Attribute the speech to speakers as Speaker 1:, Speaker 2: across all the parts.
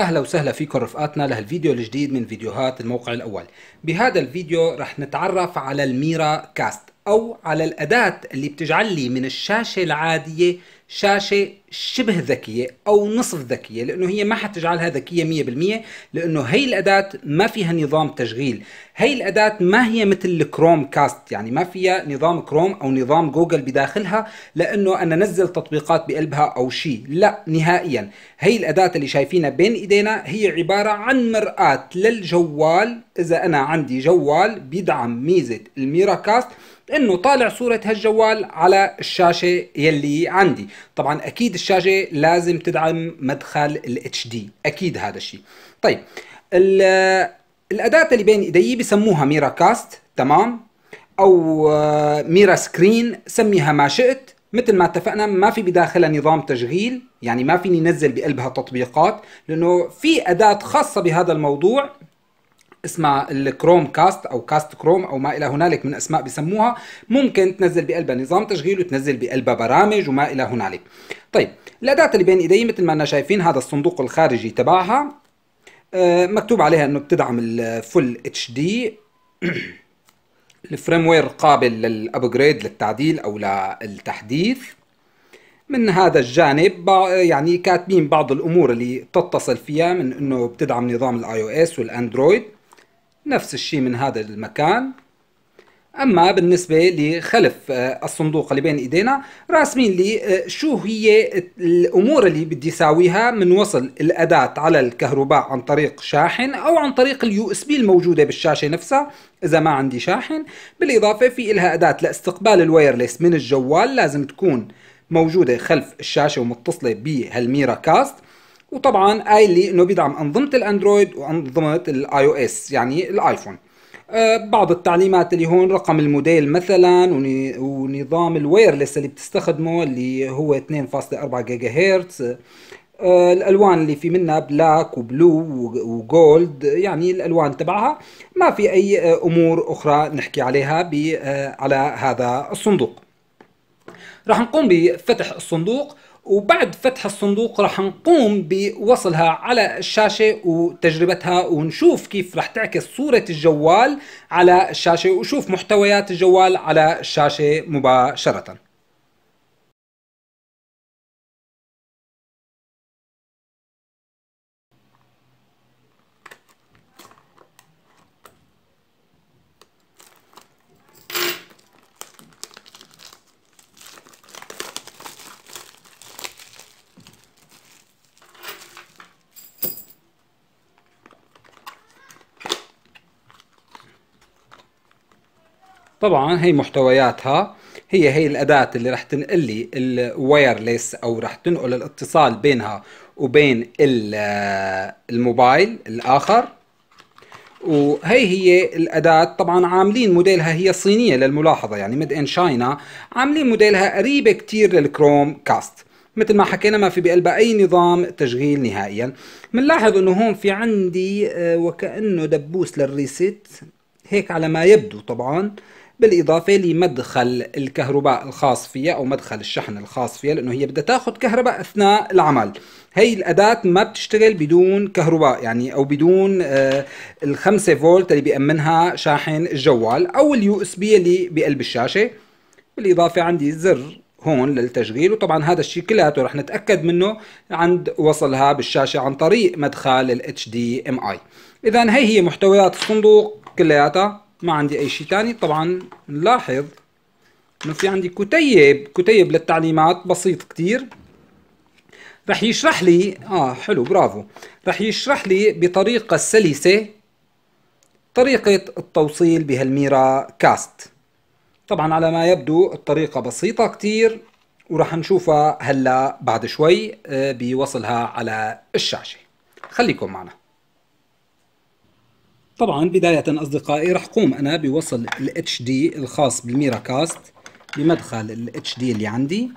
Speaker 1: اهلا وسهلا فيكم رفقاتنا لهالفيديو الجديد من فيديوهات الموقع الاول بهذا الفيديو رح نتعرف على الميرا كاست أو على الأداة اللي بتجعل لي من الشاشة العادية شاشة شبه ذكية أو نصف ذكية لأنه هي ما حتجعلها ذكية 100% لأنه هي الأداة ما فيها نظام تشغيل هي الأداة ما هي مثل الكروم كاست يعني ما فيها نظام كروم أو نظام جوجل بداخلها لأنه أنا نزل تطبيقات بقلبها أو شيء لا نهائيا هي الأداة اللي شايفينها بين إيدينا هي عبارة عن مرآة للجوال إذا أنا عندي جوال بيدعم ميزة الميرا كاست انه طالع صورة هالجوال على الشاشة يلي عندي طبعا اكيد الشاشة لازم تدعم مدخل ال HD اكيد هذا الشيء طيب الاداة اللي بين ايدي بسموها ميرا كاست تمام او ميرا آه، سكرين سميها ما شئت مثل ما اتفقنا ما في بداخلها نظام تشغيل يعني ما فيني نزل بقلبها تطبيقات لانه في اداة خاصة بهذا الموضوع اسمها الكروم كاست او كاست كروم او ما الى هنالك من اسماء بسموها ممكن تنزل بقلبها نظام تشغيل وتنزل بقلبها برامج وما الى هنالك طيب الاداه اللي بين ايدي مثل ما انا شايفين هذا الصندوق الخارجي تبعها آه، مكتوب عليها انه بتدعم الفول اتش دي الفريم وير قابل للابجريد للتعديل او للتحديث من هذا الجانب يعني كاتبين بعض الامور اللي تتصل فيها من انه بتدعم نظام الاي او اس والاندرويد نفس الشيء من هذا المكان اما بالنسبه لخلف آه، الصندوق اللي بين ايدينا راسمين لي آه، شو هي الامور اللي بدي اساويها من وصل الاداه على الكهرباء عن طريق شاحن او عن طريق اليو اس بي الموجوده بالشاشه نفسها اذا ما عندي شاحن بالاضافه في لها اداه لاستقبال الوايرلس من الجوال لازم تكون موجوده خلف الشاشه ومتصله بهالميرا كاست وطبعا قايل لي انه بيدعم انظمه الاندرويد وانظمه الاي او اس يعني الايفون آه، بعض التعليمات اللي هون رقم الموديل مثلا ونظام الوايرلس اللي بتستخدمه اللي هو 2.4 جيجا هرتز الالوان اللي في منها بلاك وبلو وجولد يعني الالوان تبعها ما في اي آه، امور اخرى نحكي عليها آه، على هذا الصندوق راح نقوم بفتح الصندوق وبعد فتح الصندوق رح نقوم بوصلها على الشاشة وتجربتها ونشوف كيف رح تعكس صورة الجوال على الشاشة وشوف محتويات الجوال على الشاشة مباشرة طبعا هي محتوياتها هي هي الأداة اللي رح تنقل لي الوايرلس أو رح تنقل الاتصال بينها وبين الموبايل الآخر وهي هي الأداة طبعا عاملين موديلها هي صينية للملاحظة يعني ميد ان شاينا عاملين موديلها قريبة كتير للكروم كاست مثل ما حكينا ما في بقلبها اي نظام تشغيل نهائيا بنلاحظ انه هون في عندي آه، وكانه دبوس للريست هيك على ما يبدو طبعا بالإضافة لمدخل الكهرباء الخاص فيها أو مدخل الشحن الخاص فيها لأنه هي بدها تاخذ كهرباء أثناء العمل هي الأداة ما بتشتغل بدون كهرباء يعني أو بدون آه الخمسة فولت اللي بيأمنها شاحن الجوال أو اليو اس بي اللي بقلب الشاشة بالإضافة عندي زر هون للتشغيل وطبعا هذا الشيء كلياته رح نتاكد منه عند وصلها بالشاشه عن طريق مدخل ال HDMI اذا هي هي محتويات الصندوق كلياتها ما عندي اي شيء ثاني طبعا نلاحظ انه في عندي كتيب كتيب للتعليمات بسيط كتير رح يشرح لي اه حلو برافو رح يشرح لي بطريقه سلسه طريقه التوصيل بهالميرا كاست طبعا على ما يبدو الطريقه بسيطه كتير ورح نشوفها هلا بعد شوي آه، بوصلها على الشاشه خليكم معنا طبعا بداية أصدقائي رح قوم أنا بوصل ال HD الخاص بالميرا كاست بمدخل ال HD اللي عندي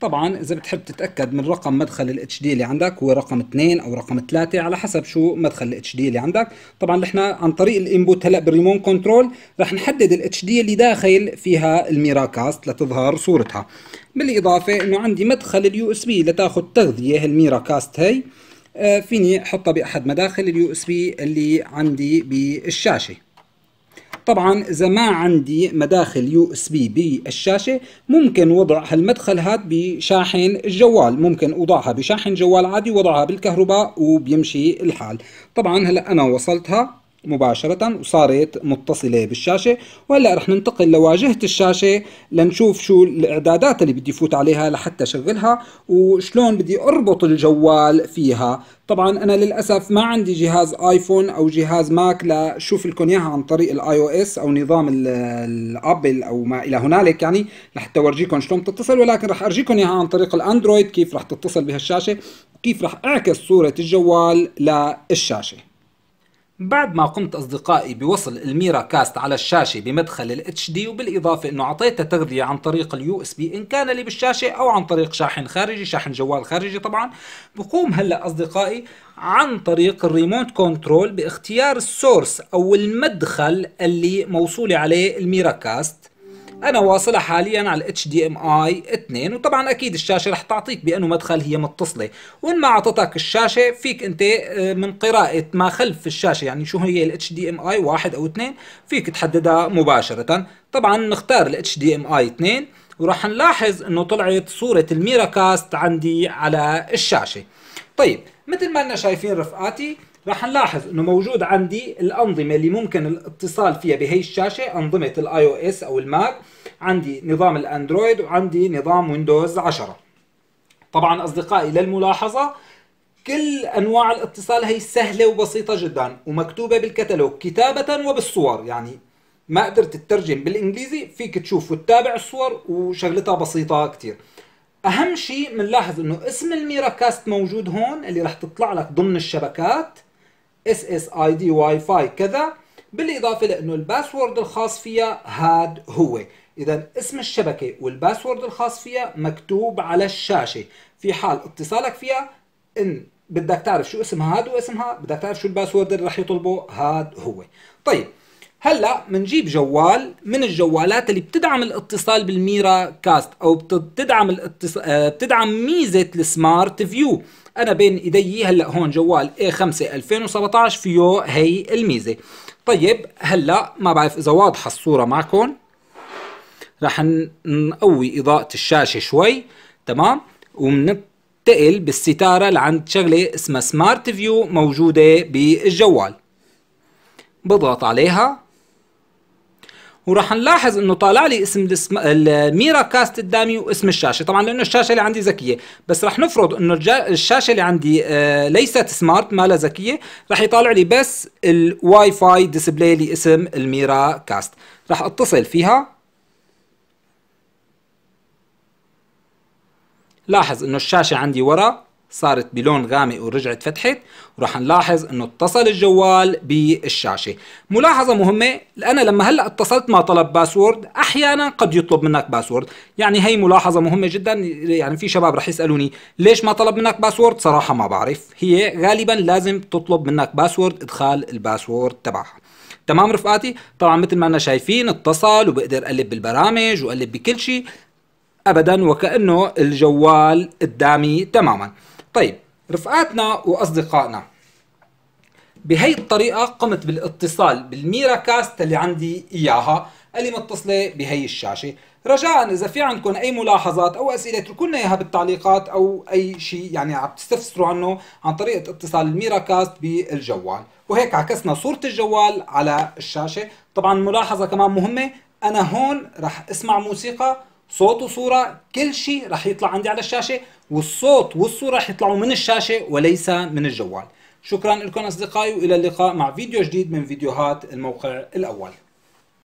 Speaker 1: طبعا إذا بتحب تتأكد من رقم مدخل ال HD اللي عندك هو رقم 2 أو رقم 3 على حسب شو مدخل ال HD اللي عندك طبعا نحن عن طريق الإنبوت هلأ بالريمون كنترول رح نحدد ال HD اللي داخل فيها الميرا كاست لتظهر صورتها بالإضافة أنه عندي مدخل اليو اس بي لتاخد تغذية الميرا كاست هي آه، فيني احطها باحد مداخل اليو اس بي اللي عندي بالشاشه طبعا اذا ما عندي مداخل يو اس بي بالشاشه ممكن وضع هالمدخل هاد بشاحن الجوال ممكن اوضعها بشاحن جوال عادي وضعها بالكهرباء وبيمشي الحال طبعا هلا انا وصلتها مباشرة وصارت متصلة بالشاشة وهلا رح ننتقل لواجهة الشاشة لنشوف شو الاعدادات اللي بدي فوت عليها لحتى شغلها وشلون بدي اربط الجوال فيها طبعا انا للاسف ما عندي جهاز ايفون او جهاز ماك لشوف لكم اياها عن طريق الاي او اس او نظام الابل او ما الى هنالك يعني لحتى اورجيكم شلون بتتصل ولكن رح ارجيكم اياها عن طريق الاندرويد كيف رح تتصل بهالشاشة وكيف رح اعكس صورة الجوال للشاشة بعد ما قمت أصدقائي بوصل الميرا كاست على الشاشة بمدخل ال HD وبالإضافة أنه أعطيته تغذية عن طريق اليو اس بي إن كان لي بالشاشة أو عن طريق شاحن خارجي شاحن جوال خارجي طبعا بقوم هلأ أصدقائي عن طريق الريموت كنترول باختيار السورس أو المدخل اللي موصول عليه الميرا كاست انا واصلة حاليا على الاتش دي ام اي 2 وطبعا اكيد الشاشة رح تعطيك بانه مدخل هي متصلة وان ما اعطتك الشاشة فيك انت آه، من قراءة ما خلف الشاشة يعني شو هي الاتش دي ام اي 1 او 2 فيك تحددها مباشرة طبعا نختار الاتش دي ام اي 2 وراح نلاحظ انه طلعت صورة الميرا كاست عندي على الشاشة طيب مثل ما انا شايفين رفقاتي رح نلاحظ انه موجود عندي الانظمه اللي ممكن الاتصال فيها بهي الشاشه انظمه الاي او اس او الماك عندي نظام الاندرويد وعندي نظام ويندوز 10 طبعا اصدقائي للملاحظه كل انواع الاتصال هي سهله وبسيطه جدا ومكتوبه بالكتالوج كتابه وبالصور يعني ما قدرت تترجم بالانجليزي فيك تشوف وتتابع الصور وشغلتها بسيطه كثير اهم شيء بنلاحظ انه اسم الميراكاست موجود هون اللي رح تطلع لك ضمن الشبكات اس اس اي دي واي فاي كذا بالاضافه لانه الباسورد الخاص فيها هاد هو اذا اسم الشبكه والباسورد الخاص فيها مكتوب على الشاشه في حال اتصالك فيها ان بدك تعرف شو اسم هاد واسمها بدك تعرف شو الباسورد اللي رح يطلبه هاد هو طيب هلا بنجيب جوال من الجوالات اللي بتدعم الاتصال بالميرا كاست او بتدعم الاتص... آه، بتدعم ميزه السمارت فيو انا بين ايدي هلا هون جوال A5 2017 فيو هي الميزه طيب هلا ما بعرف اذا واضحه الصوره معكم رح نقوي اضاءه الشاشه شوي تمام وبننتقل بالستاره لعند شغله اسمها سمارت فيو موجوده بالجوال بضغط عليها وراح نلاحظ انه طالع لي اسم الميرا كاست قدامي واسم الشاشه طبعا لانه الشاشه اللي عندي ذكيه بس راح نفرض انه الشاشه اللي عندي آه، ليست سمارت مالها ذكيه راح يطالع لي بس الواي فاي ديسبلاي لي اسم الميرا كاست راح اتصل فيها لاحظ انه الشاشه عندي ورا صارت بلون غامق ورجعت فتحت وراح نلاحظ انه اتصل الجوال بالشاشة ملاحظة مهمة انا لما هلأ اتصلت ما طلب باسورد احيانا قد يطلب منك باسورد يعني هي ملاحظة مهمة جدا يعني في شباب رح يسألوني ليش ما طلب منك باسورد صراحة ما بعرف هي غالبا لازم تطلب منك باسورد ادخال الباسورد تبعها تمام رفقاتي طبعا مثل ما انا شايفين اتصل وبقدر اقلب بالبرامج واقلب بكل شيء ابدا وكانه الجوال قدامي تماما طيب رفقاتنا وأصدقائنا بهي الطريقة قمت بالاتصال بالميرا كاست اللي عندي إياها اللي متصلة بهي الشاشة رجاء إذا في عندكم أي ملاحظات أو أسئلة اتركوا لنا إياها بالتعليقات أو أي شيء يعني عم تستفسروا عنه عن طريقة اتصال الميرا كاست بالجوال وهيك عكسنا صورة الجوال على الشاشة طبعا ملاحظة كمان مهمة أنا هون رح أسمع موسيقى صوت وصورة كل شيء رح يطلع عندي على الشاشة والصوت والصورة رح يطلعوا من الشاشة وليس من الجوال شكرا لكم أصدقائي وإلى اللقاء مع فيديو جديد من فيديوهات الموقع الأول